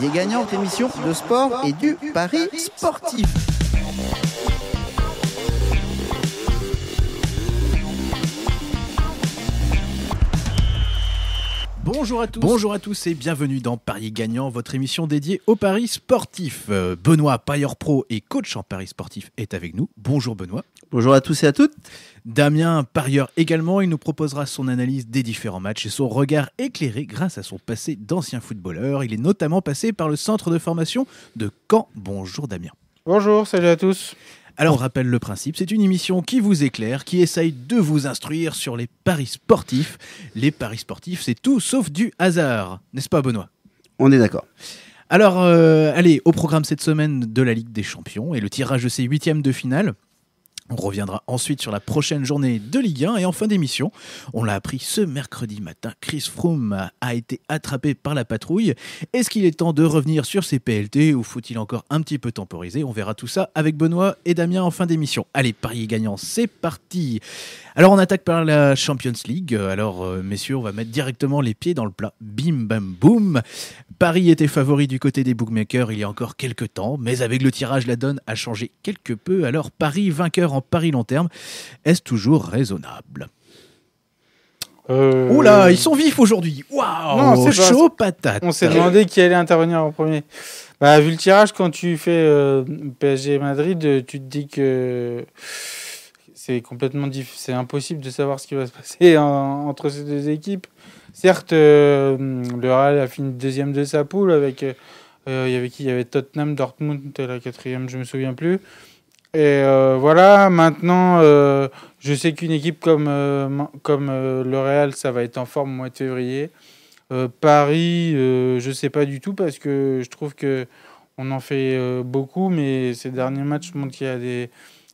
Parier gagnant, émission de sport et du pari sportif. Bonjour à tous. Bonjour à tous et bienvenue dans Paris Gagnant, votre émission dédiée au paris sportif. Euh, Benoît, pailleur pro et coach en paris sportif, est avec nous. Bonjour Benoît. Bonjour à tous et à toutes. Damien, parieur également, il nous proposera son analyse des différents matchs et son regard éclairé grâce à son passé d'ancien footballeur. Il est notamment passé par le centre de formation de Caen. Bonjour Damien. Bonjour, salut à tous. Alors on rappelle le principe, c'est une émission qui vous éclaire, qui essaye de vous instruire sur les paris sportifs. Les paris sportifs, c'est tout sauf du hasard, n'est-ce pas Benoît On est d'accord. Alors euh, allez, au programme cette semaine de la Ligue des Champions et le tirage de ses huitièmes de finale. On reviendra ensuite sur la prochaine journée de Ligue 1 et en fin d'émission, on l'a appris ce mercredi matin, Chris Froome a été attrapé par la patrouille. Est-ce qu'il est temps de revenir sur ses PLT ou faut-il encore un petit peu temporiser On verra tout ça avec Benoît et Damien en fin d'émission. Allez, Paris gagnant, c'est parti alors on attaque par la Champions League. Alors euh, messieurs, on va mettre directement les pieds dans le plat. Bim bam boum. Paris était favori du côté des bookmakers il y a encore quelques temps, mais avec le tirage la donne a changé quelque peu. Alors Paris vainqueur en Paris long terme, est-ce toujours raisonnable euh, Oula, ils sont vifs aujourd'hui. Waouh, chaud patate. On s'est demandé qui allait intervenir en premier. Bah, vu le tirage, quand tu fais euh, PSG Madrid, tu te dis que c'est complètement c'est impossible de savoir ce qui va se passer entre ces deux équipes. Certes, euh, le Real a fini deuxième de sa poule avec euh, il y avait qui Il y avait Tottenham, Dortmund, la quatrième, je me souviens plus. Et euh, voilà, maintenant, je sais qu'une équipe comme, comme le Real, ça va être en forme au mois de février. Paris, je sais pas du tout parce que je trouve que on en fait beaucoup, mais ces derniers matchs montrent qu'il y a des,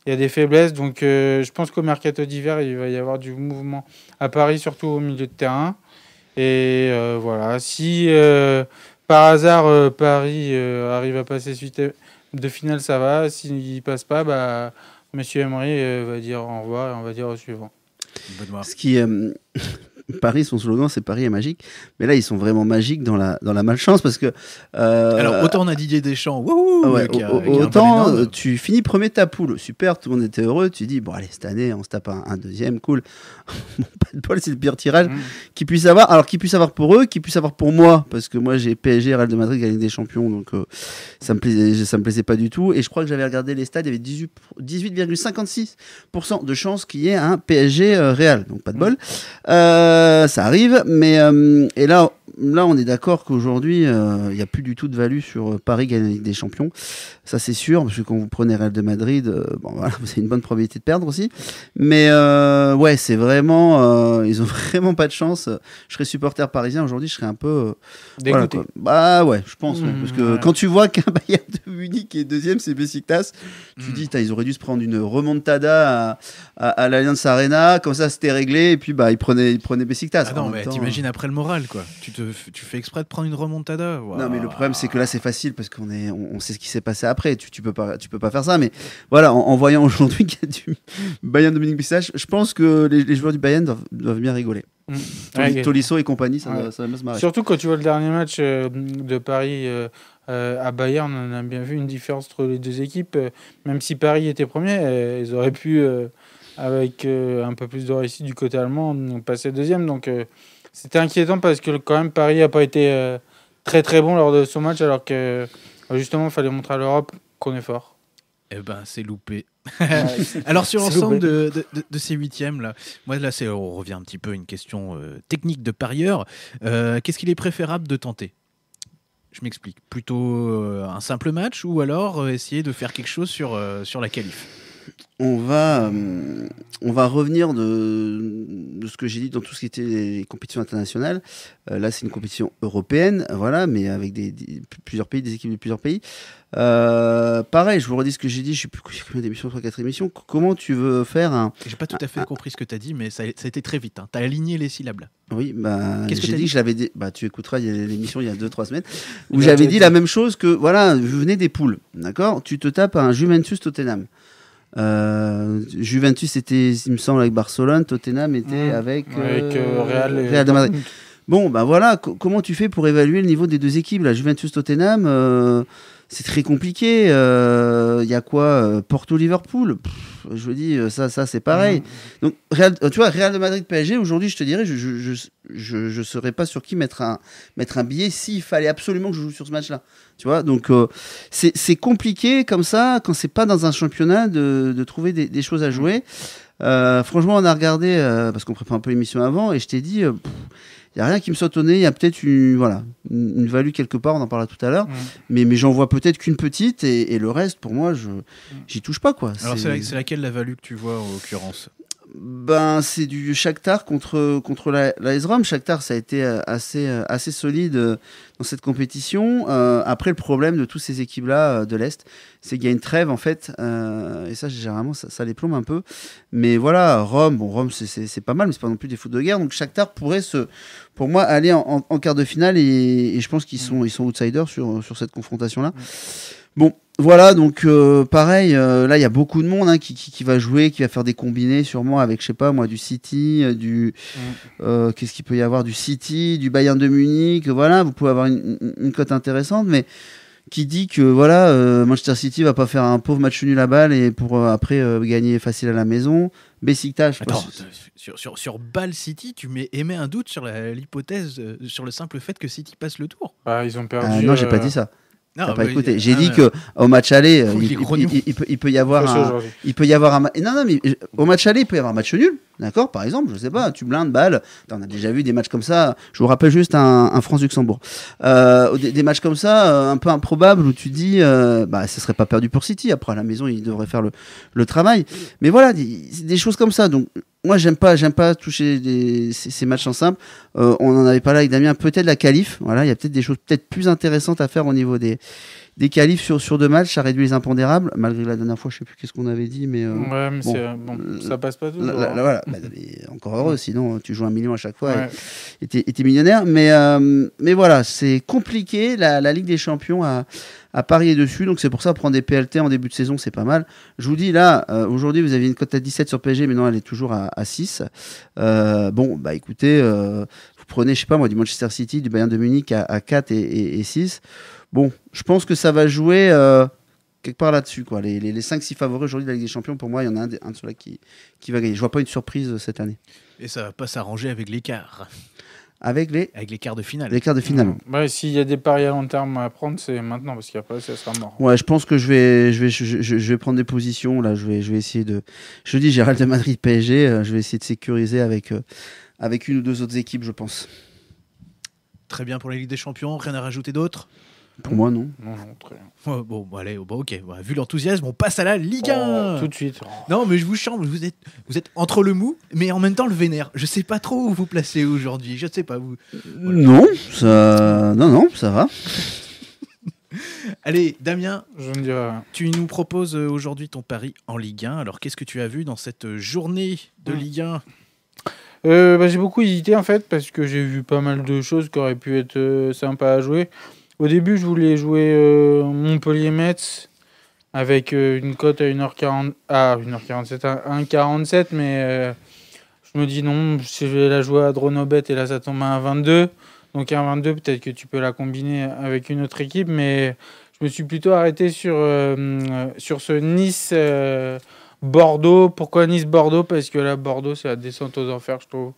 il y a des faiblesses. Donc euh, je pense qu'au mercato d'hiver, il va y avoir du mouvement à Paris, surtout au milieu de terrain. Et euh, voilà, si euh, par hasard Paris arrive à passer suite de finale, ça va. S'il ne passe pas, bah, Monsieur Emery va dire au revoir et on va dire au suivant. Ce qui, Paris, son slogan, c'est Paris est magique. Mais là, ils sont vraiment magiques dans la, dans la malchance parce que. Euh, alors, autant on a Didier Deschamps, ah Autant euh, tu finis premier ta poule, super, tout le monde était heureux. Tu dis, bon, allez, cette année, on se tape un, deuxième, cool. pas de bol, c'est le pire tirage mm. qui qu'ils puissent avoir. Alors, qu'ils puissent avoir pour eux, qui puissent avoir pour moi, parce que moi, j'ai PSG, Real de Madrid, gagné des champions, donc euh, ça me plaisait, me plaisait pas du tout. Et je crois que j'avais regardé les stades, il y avait 18,56% de chances qu'il y ait un PSG euh, réel. Donc pas de bol. Euh, ça arrive, mais euh, et là là, on est d'accord qu'aujourd'hui, euh, il n'y a plus du tout de value sur euh, Paris gagner des Champions. Ça, c'est sûr, parce que quand vous prenez Real de Madrid, euh, vous avez une bonne probabilité de perdre aussi. Mais ouais, c'est vraiment. ils ont vraiment pas de chance. Je serais supporter parisien aujourd'hui, je serais un peu. Dégoûté. bah ouais, je pense. Hmm. parce que quand tu vois qu'un Bayern de Munich est deuxième, c'est Besiktas, tu hmm. dis, ils auraient dû se prendre une remontada à, à, l'Alliance Arena. Comme ça, c'était réglé. Et puis, bah, ils prenaient, ils prenaient Besiktas. Ah non, mais hein. t'imagines après le moral, quoi tu fais exprès de prendre une remontada. Non, mais le problème, c'est que là, c'est facile parce qu'on est, on, sait ce qui s'est passé après. Tu, tu, peux pas, tu peux pas faire ça. Mais voilà, en, voyant aujourd'hui qu'il y a du Bayern Dominique Bissach, je pense que les, joueurs du Bayern doivent, bien rigoler. Mm. Tolisso et compagnie, ça, va bien se marrer. Surtout quand tu vois le dernier match euh, de Paris euh, euh, à Bayern, on a bien vu une différence entre les deux équipes. même si Paris était premier, ils auraient pu, avec un peu plus de réussite du côté allemand, passer deuxième. Donc c'était inquiétant parce que quand même Paris n'a pas été euh, très très bon lors de son match alors que justement il fallait montrer à l'Europe qu'on est fort. Eh ben c'est loupé. alors sur l'ensemble de, ces huitièmes là, moi là c'est on revient un petit peu à une question euh, technique de parieur. Euh, qu'est-ce qu'il est préférable de tenter je m'explique. Plutôt un simple match ou alors essayer de faire quelque chose sur, sur la qualif on va, euh, on va revenir de, ce que j'ai dit dans tout ce qui était les compétitions internationales. Euh, là, c'est une compétition européenne, voilà, mais avec des, plusieurs pays, des équipes de plusieurs pays. Euh, pareil, je vous redis ce que j'ai dit, je sais plus combien d'émissions, 3 4 émissions. Comment tu veux faire un. J'ai pas tout à fait compris ce que tu as dit, mais ça, a, été très vite. Hein. Tu as aligné les syllabes Oui, bah, j'ai dit, je l'avais dit, bah, tu écouteras l'émission il y a 2-3 semaines, où j'avais dit la même chose que, voilà, je venais des poules, d'accord Tu te tapes un Juventus Tottenham. Euh, Juventus était, il me semble, avec Barcelone, Tottenham était mhm. avec, avec euh, euh, Real, de Madrid. Bon, ben bah voilà, comment tu fais pour évaluer le niveau des deux équipes La Juventus-Tottenham euh, c'est très compliqué. Il euh, y a quoi euh, Porto Liverpool je vous dis euh, ça, ça c'est pareil. Mhm. Donc tu vois Real de Madrid PSG aujourd'hui, je te dirais, je je, serais pas sur qui mettre un mettre un billet s'il fallait absolument que je joue sur ce match-là. Tu vois Donc c'est compliqué comme ça quand c'est pas dans un championnat de, trouver des, choses à mhm. jouer. franchement, on a regardé parce qu'on prépare un peu l'émission avant et je t'ai dit il n'y a rien qui me soit au Il y a peut-être une, voilà, une, value quelque part, on en parlera tout à l'heure. Mais, mais j'en vois peut-être qu'une petite et, et, le reste, pour moi, je j'y touche pas. Quoi. Alors, c'est laquelle la value que tu vois en l'occurrence ben, c'est du Shakhtar contre, contre la, la Rome. Shakhtar, ça a été euh, assez, euh, assez solide euh, dans cette compétition. après, le problème de toutes ces équipes-là de l'Est, c'est qu'il y a une trêve, en fait. et ça, généralement, ça, les plombe un peu. Mais voilà, Rome, bon, Rome, c'est pas mal, mais c'est pas non plus des foot de guerre. Donc, Shakhtar pourrait, se, pour moi, aller en, quart de finale. Et, je pense qu'ils sont, ils sont outsiders sur, sur cette confrontation-là. Bon, voilà, donc euh, pareil, euh, là il y a beaucoup de monde hein, qui, qui, va jouer, qui va faire des combinés sûrement avec, je sais pas moi, du City, euh, du. Mm. Qu'est-ce qu'il peut y avoir Du City, du Bayern de Munich, voilà, vous pouvez avoir une, cote intéressante, mais qui dit que voilà, Manchester City va pas faire un pauvre match nul la balle et pour après gagner facile à la maison. Besiktas, Attends, sur, sur, sur Ball City, tu mets émets un doute sur l'hypothèse, sur le simple fait que City passe le tour. Ah, ils ont perdu. Ah, non, j'ai pas dit ça. Non, J'ai ah dit que euh, au match aller, euh, il, peut, y avoir, il peut y avoir un, non non mais euh, au match aller, il peut y avoir un match nul, d'accord Par exemple, je sais pas, tu blindes balle. On a déjà vu des matchs comme ça. Je vous rappelle juste un, France Luxembourg, des, matchs comme ça, un peu improbables où tu dis, bah, ce serait pas perdu pour City. Après à la maison, il devrait faire le, travail. Mais voilà, des, des choses comme ça. Donc moi j'aime pas j'aime pas toucher ces, matchs en simple euh, on en avait parlé avec Damien peut-être la qualif voilà il y a peut-être des choses peut-être plus intéressantes à faire au niveau des des qualifs sur, sur deux matchs, ça réduit les impondérables. Malgré la dernière fois, je sais plus qu'est-ce qu'on avait dit, mais. Euh, ouais, mais bon, euh, bon, euh, ça passe pas toujours. Hein. Voilà, bah, encore heureux, sinon tu joues un million à chaque fois et et es millionnaire. Mais, mais voilà, c'est compliqué. La, la, Ligue des Champions a, a parié dessus, donc c'est pour ça prendre des PLT en début de saison, c'est pas mal. Je vous dis là, aujourd'hui, vous avez une cote à 17 sur PSG, mais non, elle est toujours à, à 6. bon, bah écoutez, vous prenez, je sais pas moi, du Manchester City, du Bayern de Munich à, 4 et, et, et 6. Bon, je pense que ça va jouer euh, quelque part là-dessus. Quoi. Les, cinq, les 5-6 favoris aujourd'hui de la Ligue des Champions, pour moi, il y en a un de, ceux-là qui, va gagner. Je vois pas une surprise euh, cette année. Et ça va pas s'arranger avec l'écart. Avec les... Avec les quarts de finale. Les quarts de finale. Mmh. Bah, s'il y a des paris à long terme à prendre, c'est maintenant, parce qu'après, ça sera mort. Ouais, je pense que je vais, je vais, je, vais prendre des positions. Là, je vais, je vais essayer de. Je dis, Gérald de Madrid PSG, euh, je vais essayer de sécuriser avec, avec une ou deux autres équipes, je pense. Très bien pour la Ligue des Champions, rien à rajouter d'autre pour moi, non. bon, bah, allez, bah, ok. Bah, vu l'enthousiasme, on passe à la Ligue 1. tout de suite. Non, mais je vous chante, vous êtes, entre le mou, mais en même temps le vénère. Je sais pas trop où vous placez aujourd'hui. Je ne sais pas vous. Non, ça, non, non, ça va. allez, Damien, je tu nous proposes euh, aujourd'hui ton pari en Ligue 1. Alors, qu'est-ce que tu as vu dans cette euh, journée de hmm. Ligue 1 euh, j'ai beaucoup hésité en fait parce que j'ai vu pas mal de choses qui auraient pu être sympas à jouer. Au début, je voulais jouer euh, Montpellier-Metz avec euh, une cote à 1h40, 47 1,47, mais euh, je me dis non, je vais la jouer à Dronobet et là ça tombe à 1,22. Donc 1,22, peut-être que tu peux la combiner avec une autre équipe, mais je me suis plutôt arrêté sur, sur ce Nice. Bordeaux, pourquoi Nice-Bordeaux Parce que là, Bordeaux, c'est la descente aux enfers, je trouve.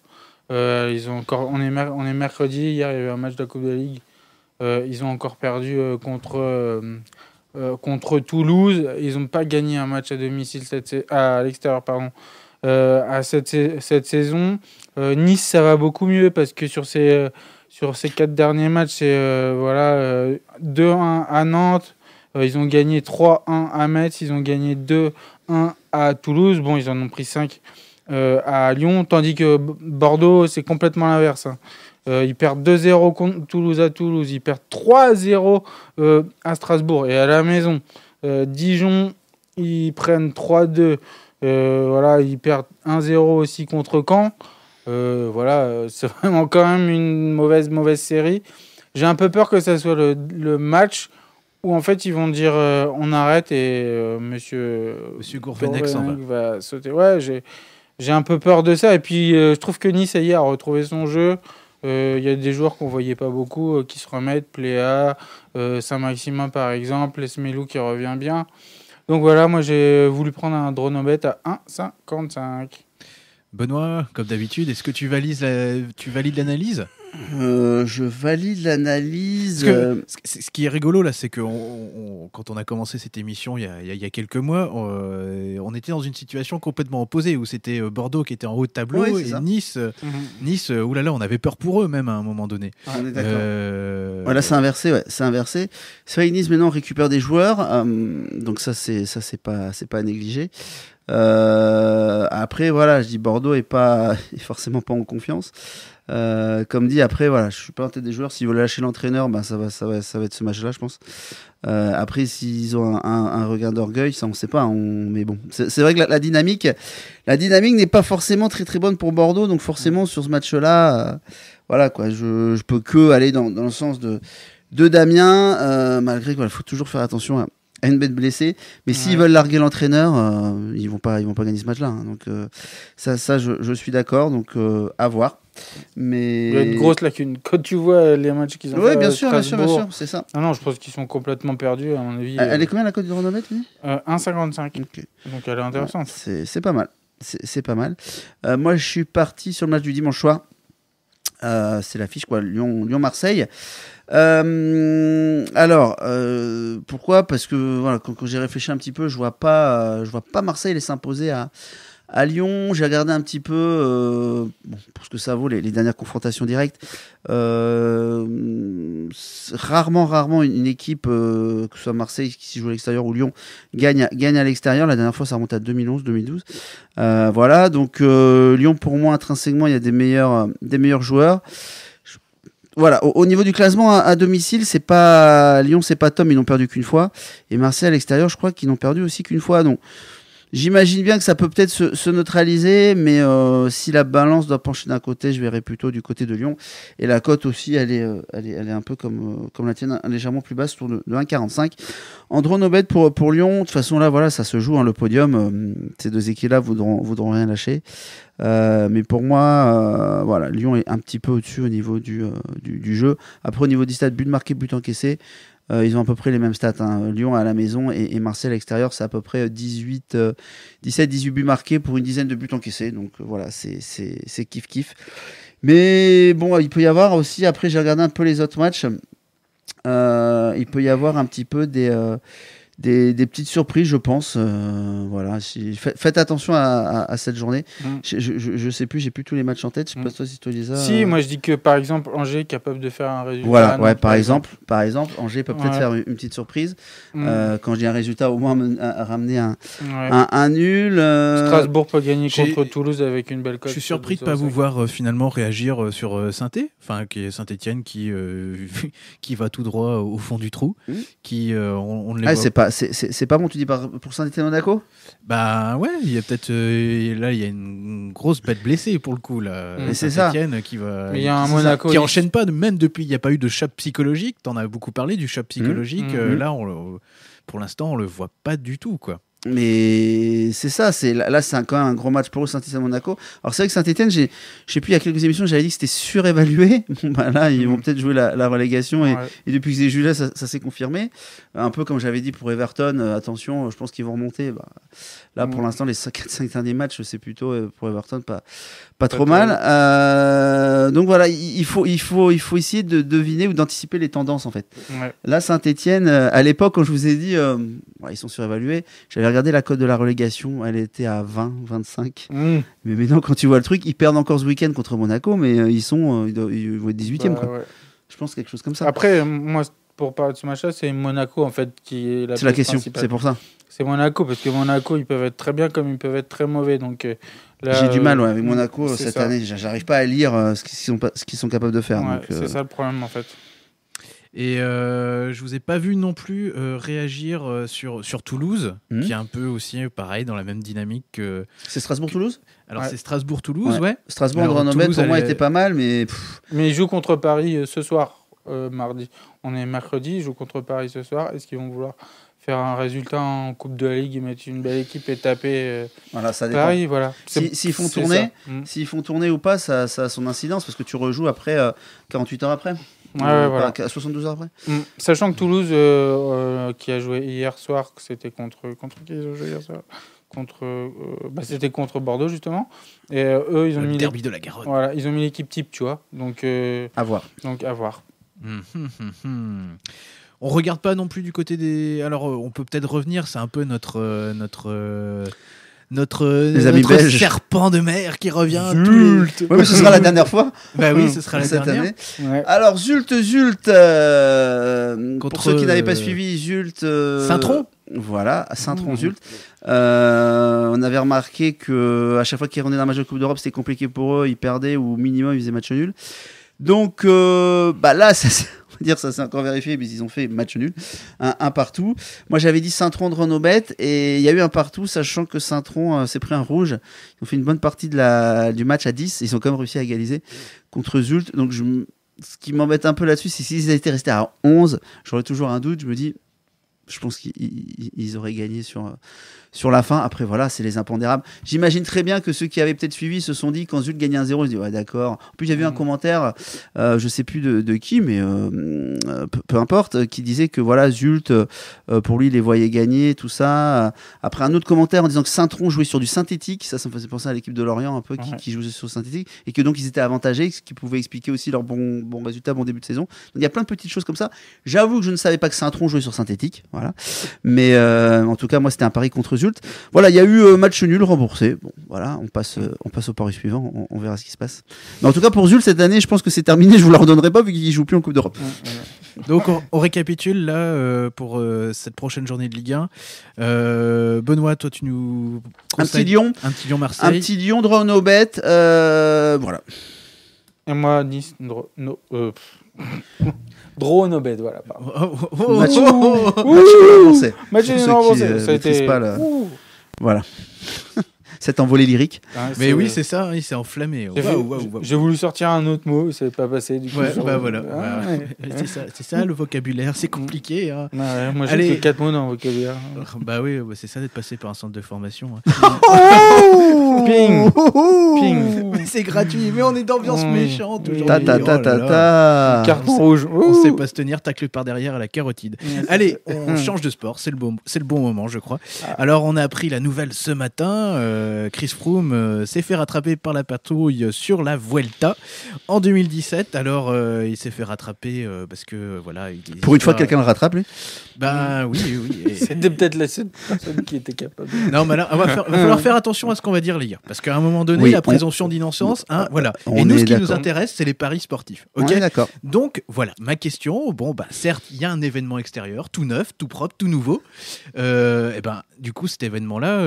ils ont encore, on, est on est mercredi, hier, il y avait un match de la Coupe de la Ligue euh, ils ont encore perdu euh, euh, contre, Toulouse. Ils n'ont pas gagné un match à domicile à l'extérieur pardon, à cette, saison. nice, ça va beaucoup mieux parce que sur ces sur quatre derniers matchs, c'est voilà, 2-1 à Nantes, ils ont gagné 3-1 à Metz, ils ont gagné 2-1 à Toulouse, bon, ils en ont pris 5 à Lyon, tandis que Bordeaux, c'est complètement l'inverse. Hein. Euh, ils perdent 2-0 contre Toulouse à Toulouse. Ils perdent 3-0 euh, à Strasbourg et à la maison. Euh, Dijon, ils prennent 3-2. Euh, voilà, ils perdent 1-0 aussi contre Caen. voilà, c'est vraiment quand même une mauvaise, mauvaise série. J'ai un peu peur que ce soit le, match où en fait ils vont dire on arrête et monsieur, monsieur va. sauter. Ouais, j'ai un peu peur de ça. Et puis je trouve que Nice, hier, a retrouvé son jeu. Euh, il y a des joueurs qu'on voyait pas beaucoup euh, qui se remettent, Pléa, euh, Saint-Maximin par exemple, Esmelou qui revient bien. Donc voilà, moi j'ai voulu prendre un drone bête à 1,55. Benoît, comme d'habitude, est-ce que tu, tu valides l'analyse euh, je valide l'analyse. Euh, ce, qui est rigolo là, c'est que quand on a commencé cette émission il y a, il y a quelques mois, euh, on, était dans une situation complètement opposée où c'était Bordeaux qui était en haut de tableau et Nice, mhm. Nice, Nice, oulala, on avait peur pour eux même à un moment donné. on est Voilà, c'est inversé, ouais, c'est inversé. C'est Nice maintenant récupère des joueurs, donc ça c'est ça c'est pas c'est pas à négliger. après, voilà, je dis Bordeaux est pas est forcément pas en confiance. Euh, comme dit, après, voilà, je suis pas en tête des joueurs. S'ils veulent lâcher l'entraîneur, bah, ça, va, ça, va, ça va être ce match-là, je pense. Euh, après, s'ils ont un, un, regard d'orgueil, ça, on sait pas. On... Mais bon, c'est vrai que la, dynamique la dynamique n'est pas forcément très très bonne pour Bordeaux. Donc, forcément, sur ce match-là, euh, voilà, quoi, je, je peux que aller dans, dans le sens de, de Damien, euh, malgré qu'il il faut toujours faire attention à une bête blessée. Mais s'ils veulent larguer l'entraîneur, euh, ils vont pas, ils vont pas gagner ce match-là. Hein. Donc euh, ça, ça, je, suis d'accord. Donc euh, à voir. Mais il y a une grosse lacune. Quand tu vois les matchs qu'ils ont. Oui, bien, sûr, bien sûr, bien sûr, c'est ça. Ah non, je pense qu'ils sont complètement perdus à mon avis. Elle est combien la cote du euh, 1,55. Donc elle est intéressante. c'est pas mal. C'est pas mal. moi, je suis parti sur le match du dimanche soir. Euh, c'est l'affiche quoi, Lyon, Lyon Marseille. Euh, alors euh, pourquoi Parce que voilà, quand, j'ai réfléchi un petit peu, je vois pas, je vois pas Marseille les s'imposer à à Lyon, j'ai regardé un petit peu, euh, pour ce que ça vaut, les, dernières confrontations directes. Euh, rarement, rarement, une, équipe, euh, que ce soit Marseille qui joue à l'extérieur ou Lyon, gagne, gagne à l'extérieur. La dernière fois, ça remonte à 2011-2012. Euh, voilà, donc Lyon, pour moi, intrinsèquement, il y a des meilleurs, des meilleurs joueurs voilà, au, niveau du classement à, domicile, c'est pas Lyon, c'est pas Tom, ils n'ont perdu qu'une fois. Et Marseille à l'extérieur, je crois qu'ils n'ont perdu aussi qu'une fois. Donc, J'imagine bien que ça peut peut-être se, neutraliser, mais euh, si la balance doit pencher d'un côté, je verrai plutôt du côté de Lyon. Et la cote aussi, elle est, euh, elle, est, elle est, un peu comme, euh, comme la tienne, hein, légèrement plus basse, autour de, 1,45. Andro Nobet pour, pour Lyon, de toute façon, là, voilà, ça se joue, hein, le podium. ces deux équipes-là voudront, voudront rien lâcher. mais pour moi, voilà, Lyon est un petit peu au-dessus au niveau du, du, du, jeu. Après, au niveau du stade, but marqué, but encaissé. Euh, ils ont à peu près les mêmes stats. Hein. Lyon à la maison et, Marseille à l'extérieur, c'est à peu près 18, 17, 18 buts marqués pour une dizaine de buts encaissés. Donc euh, voilà, c'est kiff kiff. Mais bon, il peut y avoir aussi, après j'ai regardé un peu les autres matchs, euh, il peut y avoir un petit peu des, des, petites surprises, je pense. Euh, voilà, faites attention à, cette journée. Mm. Je, je, sais plus, j'ai plus tous les matchs en tête. Je sais mm. pas toi si tu dis ça Si, euh, moi je dis que par exemple Angers est capable de faire un résultat. Voilà, ouais, par, exemple, par exemple, Angers peut peut-être faire une, petite surprise. Mm. Euh, quand j'ai un résultat, au moins ramener un, un, nul. Strasbourg peut gagner contre Toulouse avec une belle cote. Je suis surpris de pas vous voir finalement réagir sur Saint-Étienne, enfin qui saint qui qui va tout droit au fond du trou, qui on, ne les ah, pas c'est pas bon, tu dis par Saint-Étienne Monaco Bah ouais, il y a peut-être. Euh, là, il y a une grosse bête blessée pour le coup. Là, mm. c'est ça. Qui va. Il y a un Monaco. qui enchaîne pas, même depuis. Il n'y a pas eu de choc psychologique. T'en as beaucoup parlé du choc mm. psychologique. Mm. Euh, là, on, pour l'instant, on le voit pas du tout, quoi. Mais c'est ça, c'est là, c'est quand même un gros match pour le Saint-Etienne Monaco. Alors c'est vrai que Saint-Etienne, je sais plus, il y a quelques émissions, j'avais dit que c'était surévalué. Bah, là, ils mhm. vont peut-être jouer la, relégation et, depuis que j'ai joué là, ça, ça s'est confirmé. Un peu comme j'avais dit pour Everton, euh, attention, je pense qu'ils vont remonter. Bah, là, pour mhm. l'instant, les 4-5 derniers matchs, c'est plutôt euh, pour Everton pas, pas, trop mal. Euh, donc voilà, il faut, il, faut, il faut essayer de deviner ou d'anticiper les tendances en fait. Là, Saint-Etienne, à l'époque, quand je vous ai dit, ils sont surévalués, j'avais Regardez la cote de la relégation, elle était à 20, 25. Hmm. Mais maintenant, quand tu vois le truc, ils perdent encore ce week-end contre Monaco, mais euh, ils sont, euh, ils vont être 18e. Bah, Je pense quelque chose comme ça. Après, moi, pour parler de ce match c'est Monaco en fait qui est la. C'est la question. C'est pour ça. C'est Monaco parce que Monaco, ils peuvent être très bien comme ils peuvent être très mauvais. Donc euh, j'ai du mal avec Monaco cette année. J'arrive pas à lire ce qu'ils sont, sont, capables de faire. c'est ça le problème en fait. Et je euh, je vous ai pas vu non plus euh, réagir euh, sur, sur Toulouse, hmm. qui est un peu aussi pareil dans la même dynamique que. C'est Strasbourg-Toulouse Alors c'est Strasbourg-Toulouse, ouais. Strasbourg, pour moi, était pas mal, mais. Mais ils jouent contre Paris ce soir, mardi. On est mercredi, ils jouent contre Paris ce soir. Est-ce qu'ils vont vouloir faire un résultat en Coupe de la Ligue mettre une belle équipe et taper Paris. S'ils font tourner, hmm. font tourner ou pas, ça, a son incidence parce que tu rejoues après 48 heures après. À 72 heures après. Mm. Sachant que Toulouse, euh, euh, qui a joué hier soir, c'était contre contre qui ils joué hier soir contre, euh, bah, c'était contre Bordeaux justement. Et eux, ils ont le mis derby de la Garonne. Voilà, ils ont mis l'équipe type, tu vois. Donc à voir. Donc à voir. Hum, hum, hum, on regarde pas non plus du côté des. Alors, on peut peut-être revenir. C'est un peu notre notre notre, serpent de mer qui revient. Zult. Ouais, mais ce sera la dernière fois. Bah oui, ce sera la dernière. année. Alors Zult, Zult, euh, pour ceux qui n'avaient pas euh, suivi, Zult. Euh, Saint-Tron Voilà, Saint-Tron Zult. Euh, on avait remarqué que à chaque fois qu'ils revenaient dans la Major Coupe d'Europe, c'était compliqué pour eux, ils perdaient ou au minimum ils faisaient match nul. Donc bah là, ça, dire, ça c'est encore vérifié, mais ils ont fait match nul, un, partout. Moi j'avais dit Saint-Tron de Bête et il y a eu un partout, sachant que Saint-Tron euh, s'est pris un rouge. Ils ont fait une bonne partie de la, du match à 10, ils ont quand même réussi à égaliser contre Zult. Donc ce qui m'embête un peu là-dessus, c'est s'ils étaient restés à 11, j'aurais toujours un doute, je me dis, je pense qu'ils auraient gagné sur, euh, sur la fin. Après, voilà, c'est les impondérables. J'imagine très bien que ceux qui avaient peut-être suivi se sont dit quand Zul gagnait un 0, ils se ouais, d'accord. En plus, j'avais vu un mm. commentaire, euh, je sais plus de, qui, mais euh, mm, peu, importe, qui disait que voilà, Zult, euh, pour lui, les voyait gagner, tout ça. Après, un autre commentaire en disant que saint jouait sur du synthétique, ça, ça me faisait penser à l'équipe de Lorient un peu qui, jouait sur synthétique, et que donc ils étaient avantagés, ce qui pouvait expliquer aussi leur bon, bon résultat, bon début de saison. il y a plein de petites choses comme ça. J'avoue que je ne savais pas que Saint-Tron jouait sur synthétique, voilà. Mais en tout cas, moi, c'était un pari contre voilà, il y a eu euh, match nul remboursé. Bon, voilà, on passe, euh, on passe au pari suivant, on, verra ce qui se passe. Mais en tout cas, pour Zul, cette année, je pense que c'est terminé. Je vous la redonnerai pas vu qu'il joue plus en Coupe d'Europe. Donc, on, récapitule là euh, pour cette prochaine journée de Ligue 1. Benoît, toi, tu nous un petit Lyon, un petit Lyon Marseille, un petit Lyon draw no bet. voilà. Et moi, Nice, Drone Obed, voilà. Match non remboursé. Match non remboursé. Ça euh, a été. Pas, là. Euh, voilà cette envolée lyrique. Ah, mais euh, oui, c'est ça, il s'est enflammé. Oh. J'ai voulu sortir un autre mot, ça c'est pas passé du coup. voilà. c'est ça, le vocabulaire, c'est compliqué. Hein. ouais, moi j'ai que quatre mots dans le vocabulaire. Oh, bah oui, c'est ça d'être passé par un centre de formation. Hein. Oh Ping C'est gratuit, mais on est d'ambiance méchante Ta rouge. On sait pas se tenir, tacle par derrière à la carotide. Allez, on change de sport, c'est le, bon, le bon moment, je crois. Ah. Alors on a appris la nouvelle ce matin. Euh, euh, Chris Froome euh, s'est fait rattraper par la patrouille sur la Vuelta en 2017. Alors, euh, il s'est fait rattraper parce que voilà. Il, Pour une fois, quelqu'un le rattrape, lui Bah oui, oui. C'était peut-être la seule personne qui était capable. Non, mais là, il va, falloir faire attention à ce qu'on va dire, les gars. Parce qu'à un moment donné, la présomption d'innocence, hein, voilà. Et nous, ce qui nous intéresse, c'est les paris sportifs. Ok, d'accord. Donc, voilà, ma question. Bon, bah, certes, il y a un événement extérieur, tout neuf, tout propre, tout nouveau. et eh ben, du coup, cet événement-là,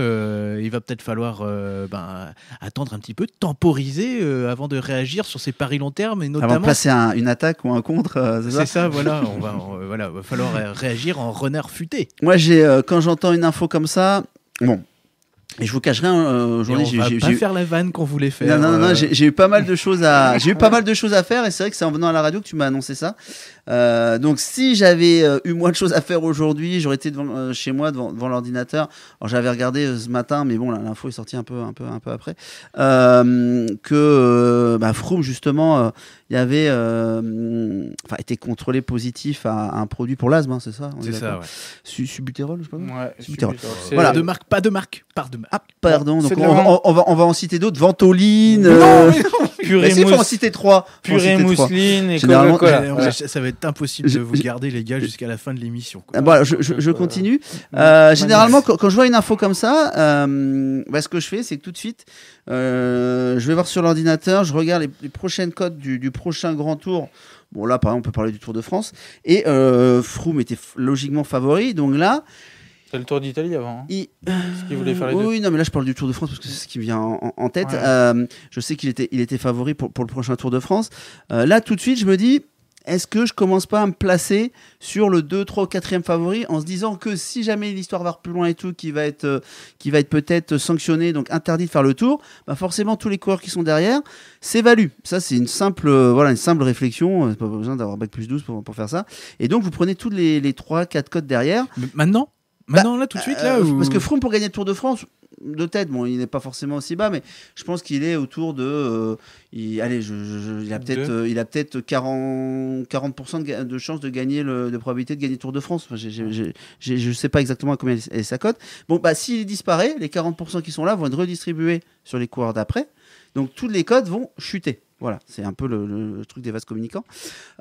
il va peut-être falloir euh, ben, attendre un petit peu, temporiser euh, avant de réagir sur ces paris long terme. Et notamment... Avant de une attaque ou un contre. Euh, c'est ça, voilà. On va, Va falloir réagir en renard futé. Moi, j'ai quand j'entends une info comme ça, bon, et je vous cache rien. Hein, euh, aujourd'hui, j'ai, va pas faire la vanne qu'on voulait faire. Non, non, non, euh. j'ai, eu pas mal de choses à, j'ai eu pas mal de choses à faire, et c'est vrai que c'est en venant à la radio que tu m'as annoncé ça. Euh, donc, si j'avais eu moins de choses à faire aujourd'hui, j'aurais été devant, chez moi devant, l'ordinateur. Alors, j'avais regardé ce matin, mais bon, l'info est sortie un peu, un peu, un peu après. que bah, Froome justement, il y avait, enfin, était contrôlé positif à, un produit pour l'asthme, hein, c'est ça C'est ça. Ouais. subutérol, je sais Ouais, subutérol. Voilà. De marque, pas de marque, par de marque. Ah, pardon. Donc on, va, on va en citer d'autres. Ventoline. Non, euh, Purée en citer trois. Purée mousseline et euh, Ça va être impossible de vous garder, les gars, jusqu'à la fin de l'émission. Ah, bah, je, euh, continue. généralement, quand, je vois une info comme ça, bah, ce que je fais, c'est que tout de suite, je vais voir sur l'ordinateur, je regarde les, prochaines codes du, prochain grand tour. Bon, là, par exemple, on peut parler du Tour de France. Et euh, Froome était logiquement favori. Donc là, c'est le Tour d'Italie avant. Hein. Euh, oui, non, mais là je parle du Tour de France parce que c'est ce qui me vient en, tête. Euh, je sais qu'il était, il était favori pour, pour le prochain Tour de France. Euh, là, tout de suite, je me dis, est-ce que je commence pas à me placer sur le 2, 3 ou 4e favori en se disant que si jamais l'histoire va plus loin et tout, qui va être, va être peut-être sanctionné, donc interdit de faire le tour, bah forcément tous les coureurs qui sont derrière s'évaluent. Ça, c'est une simple, réflexion. voilà, une simple réflexion. pas besoin d'avoir bac plus 12 pour, pour, faire ça. Et donc, vous prenez toutes les, les 3, 4 codes derrière. maintenant bah, là, tout de suite, là euh, Parce que Froome, pour gagner le Tour de France, de tête, bon, il n'est pas forcément aussi bas, mais je pense qu'il est autour de. Euh, allez, je, il a peut-être peut 40, 40 de, chance de gagner le, de probabilité de gagner le Tour de France. je sais pas exactement à combien est sa cote. Bon, bah, s'il disparaît, les 40 qui sont là vont être redistribués sur les coureurs d'après. Donc, toutes les cotes vont chuter. Voilà, c'est un peu le, truc des vases communicants.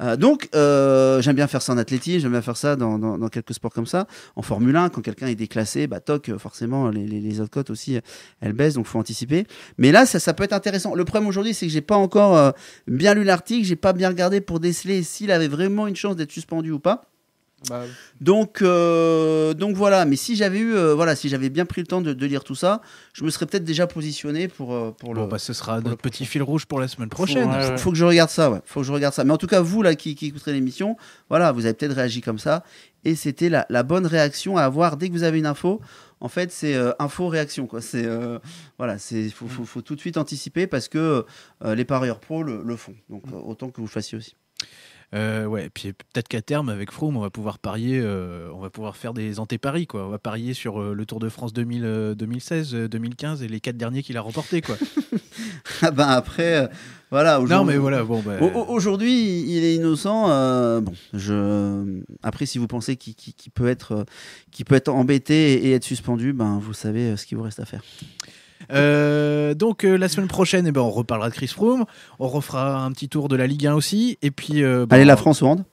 Euh, donc, euh, j'aime bien faire ça en athlétisme, j'aime bien faire ça dans, quelques sports comme ça. En Formule 1, quand quelqu'un est déclassé, bah, toc, forcément, les, autres cotes aussi, elles baissent, donc faut anticiper. Mais là, ça, peut être intéressant. Le problème aujourd'hui, c'est que j'ai pas encore euh, bien lu l'article, j'ai pas bien regardé pour déceler s'il avait vraiment une chance d'être suspendu ou pas. Bah. Donc, euh, donc voilà, mais si j'avais eu, euh, voilà, si j'avais bien pris le temps de, lire tout ça, je me serais peut-être déjà positionné pour, euh, pour le. Bah, ce sera notre petit fil rouge pour la semaine prochaine. Faut, faut, que je regarde ça, Faut que je regarde ça. Mais en tout cas, vous là qui, qui écouterez l'émission, voilà, vous avez peut-être réagi comme ça, et c'était la, bonne réaction à avoir dès que vous avez une info. En fait, c'est info réaction quoi. C'est voilà, c'est faut, faut, tout de suite anticiper parce que les parieurs pro le, le font. Donc mm. autant que vous fassiez aussi. Euh, ouais, puis peut-être qu'à terme, avec Froome, on va pouvoir parier, euh, on va pouvoir faire des antéparis, quoi. On va parier sur euh, le Tour de France 2016, 2015 et les quatre derniers qu'il a remportés, quoi. ah ben après, voilà. Aujourd'hui, non mais voilà, bon. Ben- aujourd'hui, il est innocent. bon, je. Après, si vous pensez qu'il, peut être, qui peut être embêté et être suspendu, ben vous savez ce qu'il vous reste à faire. Euh, donc euh, la semaine prochaine, et eh ben, on reparlera de Chris Froome. On refera un petit tour de la Ligue 1 aussi. Et puis. Euh, ben, Allez, la France Hollande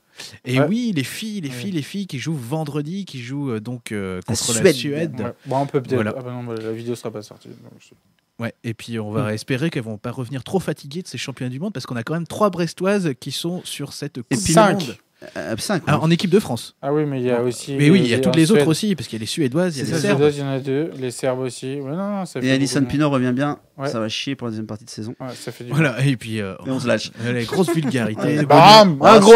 Et oui, les filles, les filles, les filles qui jouent vendredi, qui jouent donc contre la Suède. Bon, on peut ah ben la vidéo sera pas sortie. Ouais, et puis on va hmm. espérer qu'elles vont pas revenir trop fatiguées de ces championnats du monde parce qu'on a quand même trois Brestoises qui sont sur cette Coupe du Monde. Euh, ah, en équipe de France. Ah oui, mais il y a aussi. Mais oui, il y a euh, toutes les autres aussi, parce qu'il y a les Suédoises, il y a les Serbes. Il y en a deux, les Serbes aussi. et Alison Pinot revient bien. Ça va chier pour la deuxième partie de saison. voilà, et puis. Euh, on se lâche. grosse vulgarité. Un ah, gros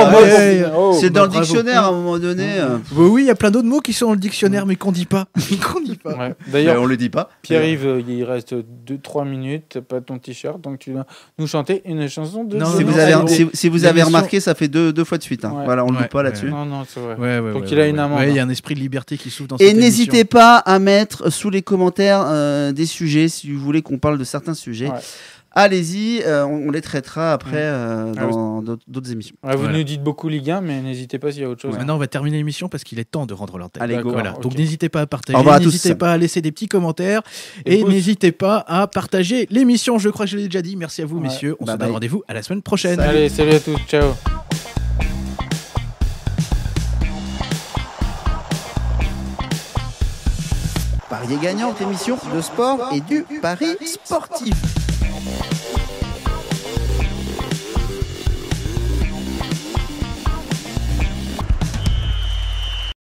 oh, C'est dans le dictionnaire à un moment donné. Mmh. Euh. Oui, il y a plein d'autres mots qui sont dans le dictionnaire, mais qu'on dit pas. qu'on dit pas. D'ailleurs, on le dit pas. Pierre-Yves, euh, il reste 2-3 minutes, pas ton t-shirt, donc tu vas nous chanter une chanson de. Non, si, vous avez, si, vous avez remarqué, ça fait deux, deux fois de suite. Hein. Voilà, on ne pas là-dessus. Non, non, c'est vrai. donc il a une amende. Il y a hein. un esprit de liberté qui souffle dans Et n'hésitez pas à mettre sous les commentaires des sujets si vous voulez qu'on parle de certains sujets. Allez-y, euh, on, les traitera après euh, ah, dans d'autres émissions. vous nous dites beaucoup Ligue 1, mais n'hésitez pas s'il y a autre chose. Maintenant, on va terminer l'émission parce qu'il est temps de rendre l'antenne. Voilà. Donc n'hésitez pas à partager, n'hésitez pas à laisser des petits commentaires et, n'hésitez pas à partager l'émission. Je crois que je l'ai déjà dit. Merci à vous, messieurs. On se donne rendez-vous à la semaine prochaine. Allez, salut à tous. Ciao. les gagnantes émissions de sport et du Paris sportif.